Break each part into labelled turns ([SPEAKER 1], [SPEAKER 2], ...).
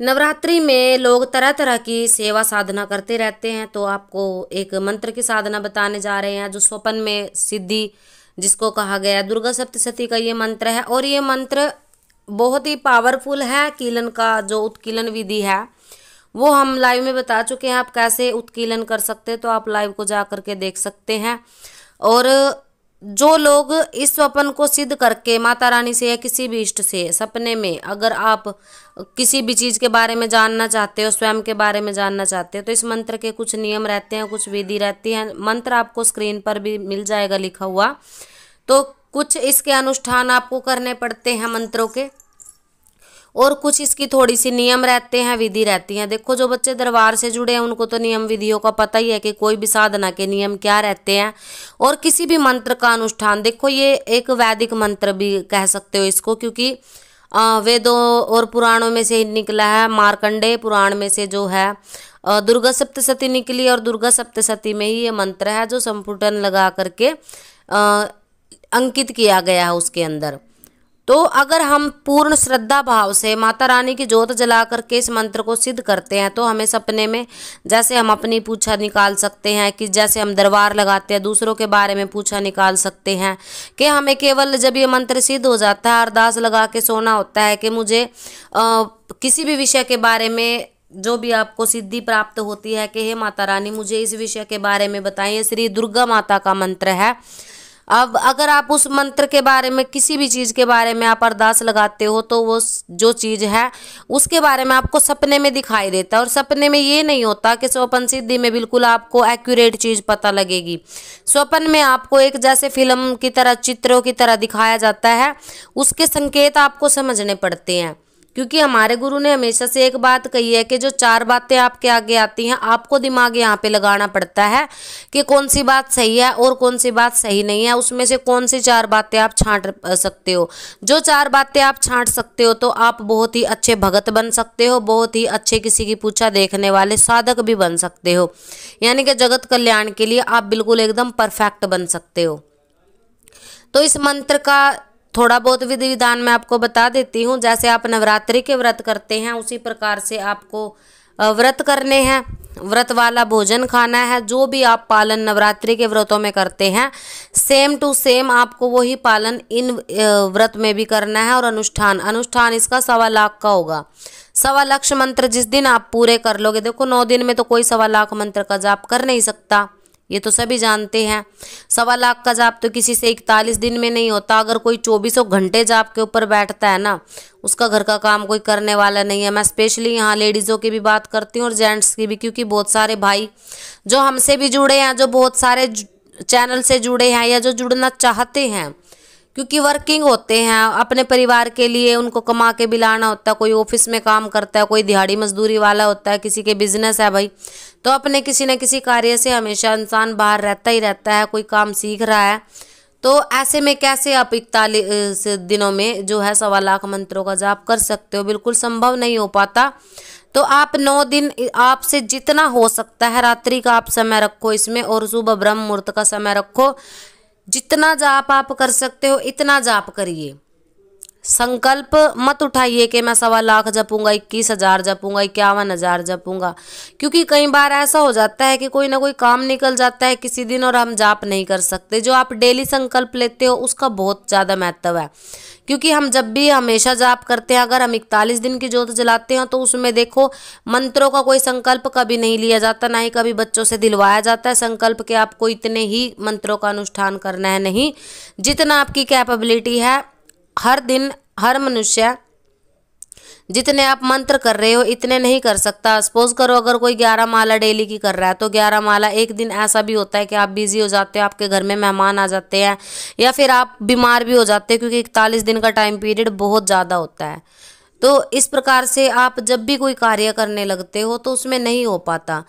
[SPEAKER 1] नवरात्रि में लोग तरह तरह की सेवा साधना करते रहते हैं तो आपको एक मंत्र की साधना बताने जा रहे हैं जो स्वपन में सिद्धि जिसको कहा गया दुर्गा सप्तशती का ये मंत्र है और ये मंत्र बहुत ही पावरफुल है कीलन का जो उत्कीलन विधि है वो हम लाइव में बता चुके हैं आप कैसे उत्कीलन कर सकते हैं तो आप लाइव को जा करके देख सकते हैं और जो लोग इस स्वप्न को सिद्ध करके माता रानी से या किसी भी इष्ट से सपने में अगर आप किसी भी चीज़ के बारे में जानना चाहते हो स्वयं के बारे में जानना चाहते हो तो इस मंत्र के कुछ नियम रहते हैं कुछ विधि रहती है मंत्र आपको स्क्रीन पर भी मिल जाएगा लिखा हुआ तो कुछ इसके अनुष्ठान आपको करने पड़ते हैं मंत्रों के और कुछ इसकी थोड़ी सी नियम रहते हैं विधि रहती हैं देखो जो बच्चे दरबार से जुड़े हैं उनको तो नियम विधियों का पता ही है कि कोई भी साधना के नियम क्या रहते हैं और किसी भी मंत्र का अनुष्ठान देखो ये एक वैदिक मंत्र भी कह सकते हो इसको क्योंकि वेदों और पुराणों में से ही निकला है मारकंडे पुराण में से जो है दुर्गा सप्तशती निकली और दुर्गा सप्तशती में ही ये मंत्र है जो संपुटन लगा करके अंकित किया गया है उसके अंदर तो अगर हम पूर्ण श्रद्धा भाव से माता रानी की जोत जला करके इस मंत्र को सिद्ध करते हैं तो हमें सपने में जैसे हम अपनी पूछा निकाल सकते हैं कि जैसे हम दरबार लगाते हैं दूसरों के बारे में पूछा निकाल सकते हैं कि हमें केवल जब ये मंत्र सिद्ध हो जाता है अरदास लगा के सोना होता है कि मुझे आ, किसी भी विषय के बारे में जो भी आपको सिद्धि प्राप्त होती है कि हे माता रानी मुझे इस विषय के बारे में बताइए श्री दुर्गा माता का मंत्र है अब अगर आप उस मंत्र के बारे में किसी भी चीज़ के बारे में आप अरदास लगाते हो तो वो जो चीज़ है उसके बारे में आपको सपने में दिखाई देता है और सपने में ये नहीं होता कि स्वपन सिद्धि में बिल्कुल आपको एक्यूरेट चीज़ पता लगेगी स्वपन में आपको एक जैसे फिल्म की तरह चित्रों की तरह दिखाया जाता है उसके संकेत आपको समझने पड़ते हैं क्योंकि हमारे गुरु ने हमेशा से एक बात कही है कि जो चार बातें आपके आगे आती हैं आपको दिमाग यहाँ पे लगाना पड़ता है कि कौन सी बात सही है और कौन सी बात सही नहीं है उसमें से कौन सी चार बातें आप छांट सकते हो जो चार बातें आप छांट सकते हो तो आप बहुत ही अच्छे भगत बन सकते हो बहुत ही अच्छे किसी की पूछा देखने वाले साधक भी बन सकते हो यानी कि जगत कल्याण के लिए आप बिल्कुल एकदम परफेक्ट बन सकते हो तो इस मंत्र का थोड़ा बहुत विधि विधान मैं आपको बता देती हूँ जैसे आप नवरात्रि के व्रत करते हैं उसी प्रकार से आपको व्रत करने हैं व्रत वाला भोजन खाना है जो भी आप पालन नवरात्रि के व्रतों में करते हैं सेम टू सेम आपको वही पालन इन व्रत में भी करना है और अनुष्ठान अनुष्ठान इसका सवा लाख का होगा सवा लक्ष मंत्र जिस दिन आप पूरे कर लोगे देखो नौ दिन में तो कोई सवा लाख मंत्र का जाप कर नहीं सकता ये तो सभी जानते हैं सवा लाख का जाप तो किसी से इकतालीस दिन में नहीं होता अगर कोई चौबीसों घंटे जाप के ऊपर बैठता है ना उसका घर का काम कोई करने वाला नहीं है मैं स्पेशली यहाँ लेडीज़ों की भी बात करती हूँ और जेंट्स की भी क्योंकि बहुत सारे भाई जो हमसे भी जुड़े हैं जो बहुत सारे चैनल से जुड़े हैं या जो जुड़ना चाहते हैं क्योंकि वर्किंग होते हैं अपने परिवार के लिए उनको कमा के भी लाना होता है कोई ऑफिस में काम करता है कोई दिहाड़ी मजदूरी वाला होता है किसी के बिजनेस है भाई तो अपने किसी न किसी कार्य से हमेशा इंसान बाहर रहता ही रहता है कोई काम सीख रहा है तो ऐसे में कैसे आप इकतालीस दिनों में जो है सवा लाख मंत्रों का जाप कर सकते हो बिल्कुल संभव नहीं हो पाता तो आप नौ दिन आपसे जितना हो सकता है रात्रि का आप समय रखो इसमें और सुबह ब्रह्म मुहूर्त का समय रखो जितना जाप आप कर सकते हो इतना जाप करिए संकल्प मत उठाइए कि मैं सवा लाख जपूंगा इक्कीस हज़ार जपूंगा इक्यावन हज़ार जपूंगा क्योंकि कई बार ऐसा हो जाता है कि कोई ना कोई काम निकल जाता है किसी दिन और हम जाप नहीं कर सकते जो आप डेली संकल्प लेते हो उसका बहुत ज़्यादा महत्व है क्योंकि हम जब भी हमेशा जाप करते हैं अगर हम इकतालीस दिन की जोत जलाते हैं तो उसमें देखो मंत्रों का कोई संकल्प कभी नहीं लिया जाता ना ही कभी बच्चों से दिलवाया जाता है संकल्प के आपको इतने ही मंत्रों का अनुष्ठान करना है नहीं जितना आपकी कैपेबिलिटी है हर दिन हर मनुष्य जितने आप मंत्र कर रहे हो इतने नहीं कर सकता सपोज करो अगर कोई ग्यारह माला डेली की कर रहा है तो ग्यारह माला एक दिन ऐसा भी होता है कि आप बिजी हो जाते हो आपके घर में मेहमान आ जाते हैं या फिर आप बीमार भी हो जाते हो क्योंकि इकतालीस दिन का टाइम पीरियड बहुत ज़्यादा होता है तो इस प्रकार से आप जब भी कोई कार्य करने लगते हो तो उसमें नहीं हो पाता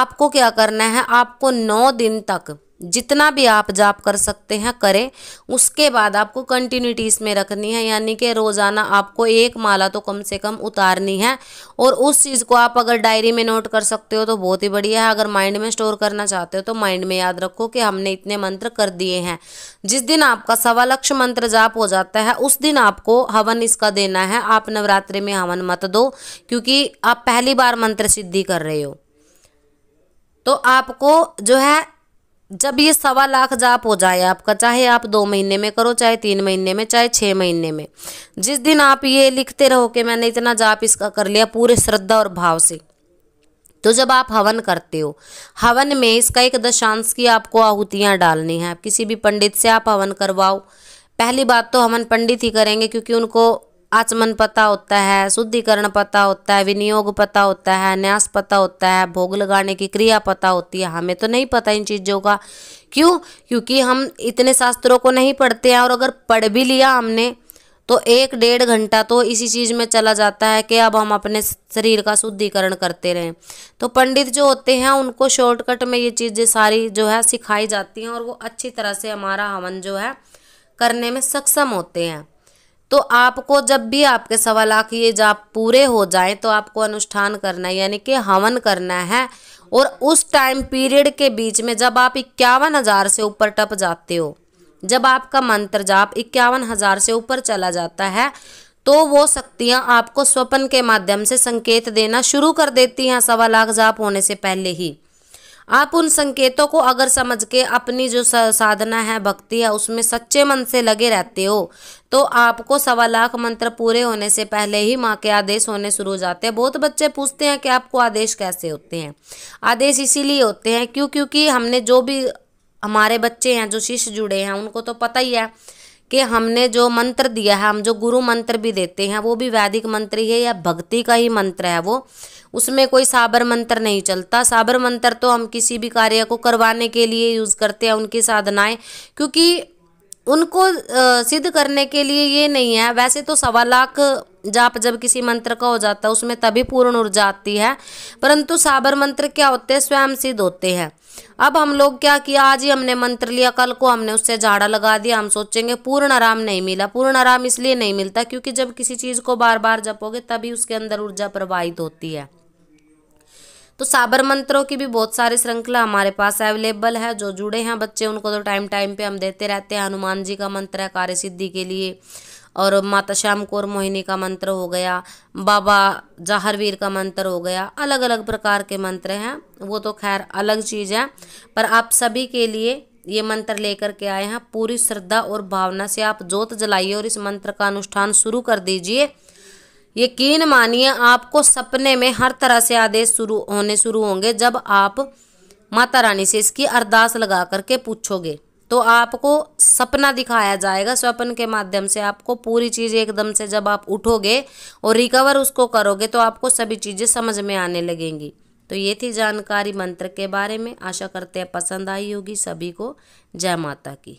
[SPEAKER 1] आपको क्या करना है आपको नौ दिन तक जितना भी आप जाप कर सकते हैं करें उसके बाद आपको कंटिन्यूटी इसमें रखनी है यानी कि रोज़ाना आपको एक माला तो कम से कम उतारनी है और उस चीज़ को आप अगर डायरी में नोट कर सकते हो तो बहुत ही बढ़िया है अगर माइंड में स्टोर करना चाहते हो तो माइंड में याद रखो कि हमने इतने मंत्र कर दिए हैं जिस दिन आपका सवा लक्ष्य मंत्र जाप हो जाता है उस दिन आपको हवन इसका देना है आप नवरात्रि में हवन मत दो क्योंकि आप पहली बार मंत्र सिद्धि कर रहे हो तो आपको जो है जब ये सवा लाख जाप हो जाए आपका चाहे आप दो महीने में करो चाहे तीन महीने में चाहे छः महीने में जिस दिन आप ये लिखते रहो कि मैंने इतना जाप इसका कर लिया पूरे श्रद्धा और भाव से तो जब आप हवन करते हो हवन में इसका एक दशांश की आपको आहुतियाँ डालनी हैं किसी भी पंडित से आप हवन करवाओ पहली बात तो हवन पंडित ही करेंगे क्योंकि उनको आचमन पता होता है शुद्धिकरण पता होता है विनियोग पता होता है न्यास पता होता है भोग लगाने की क्रिया पता होती है हमें तो नहीं पता इन चीज़ों का क्यों क्योंकि हम इतने शास्त्रों को नहीं पढ़ते हैं और अगर पढ़ भी लिया हमने तो एक डेढ़ घंटा तो इसी चीज़ में चला जाता है कि अब हम अपने शरीर का शुद्धिकरण करते रहें तो पंडित जो होते हैं उनको शॉर्टकट में ये चीज़ें सारी जो है सिखाई जाती हैं और वो अच्छी तरह से हमारा हवन जो है करने में सक्षम होते हैं तो आपको जब भी आपके सवा लाख ये जाप पूरे हो जाए तो आपको अनुष्ठान करना है यानी कि हवन करना है और उस टाइम पीरियड के बीच में जब आप इक्यावन हज़ार से ऊपर टप जाते हो जब आपका मंत्र जाप इक्यावन हज़ार से ऊपर चला जाता है तो वो शक्तियाँ आपको स्वपन के माध्यम से संकेत देना शुरू कर देती हैं सवा लाख जाप होने से पहले ही आप उन संकेतों को अगर समझ के अपनी जो साधना है भक्ति है उसमें सच्चे मन से लगे रहते हो तो आपको सवा लाख मंत्र पूरे होने से पहले ही माँ के आदेश होने शुरू हो जाते हैं बहुत बच्चे पूछते हैं कि आपको आदेश कैसे होते हैं आदेश इसीलिए होते हैं क्यों क्योंकि हमने जो भी हमारे बच्चे हैं जो शिष्य जुड़े हैं उनको तो पता ही है कि हमने जो मंत्र दिया है हम जो गुरु मंत्र भी देते हैं वो भी वैदिक मंत्र ही है या भक्ति का ही मंत्र है वो उसमें कोई साबर मंत्र नहीं चलता साबर मंत्र तो हम किसी भी कार्य को करवाने के लिए यूज़ करते हैं उनकी साधनाएं क्योंकि उनको सिद्ध करने के लिए ये नहीं है वैसे तो सवा लाख जाप जब किसी मंत्र का हो जाता है उसमें तभी पूर्ण ऊर्जा आती है परंतु साबर मंत्र क्या होते हैं स्वयं सिद्ध होते हैं अब हम लोग क्या किया आज ही हमने मंत्र लिया कल को हमने उससे झाड़ा लगा दिया हम सोचेंगे पूर्ण आराम नहीं मिला पूर्ण आराम इसलिए नहीं मिलता क्योंकि जब किसी चीज़ को बार बार जपोगे तभी उसके अंदर ऊर्जा प्रवाहित होती है तो साबर मंत्रों की भी बहुत सारी श्रृंखला हमारे पास अवेलेबल है जो जुड़े हैं बच्चे उनको तो टाइम टाइम पे हम देते रहते हैं हनुमान जी का मंत्र है कार्य सिद्धि के लिए और माता श्याम कौर मोहिनी का मंत्र हो गया बाबा जाहरवीर का मंत्र हो गया अलग अलग प्रकार के मंत्र हैं वो तो खैर अलग चीज़ है पर आप सभी के लिए ये मंत्र लेकर के आए हैं पूरी श्रद्धा और भावना से आप जोत जलाइए और इस मंत्र का अनुष्ठान शुरू कर दीजिए यकीन मानिए आपको सपने में हर तरह से आदेश शुरू होने शुरू होंगे जब आप माता रानी से इसकी अरदास लगा करके पूछोगे तो आपको सपना दिखाया जाएगा स्वप्न के माध्यम से आपको पूरी चीज़ एकदम से जब आप उठोगे और रिकवर उसको करोगे तो आपको सभी चीज़ें समझ में आने लगेंगी तो ये थी जानकारी मंत्र के बारे में आशा करते हैं पसंद आई होगी सभी को जय माता की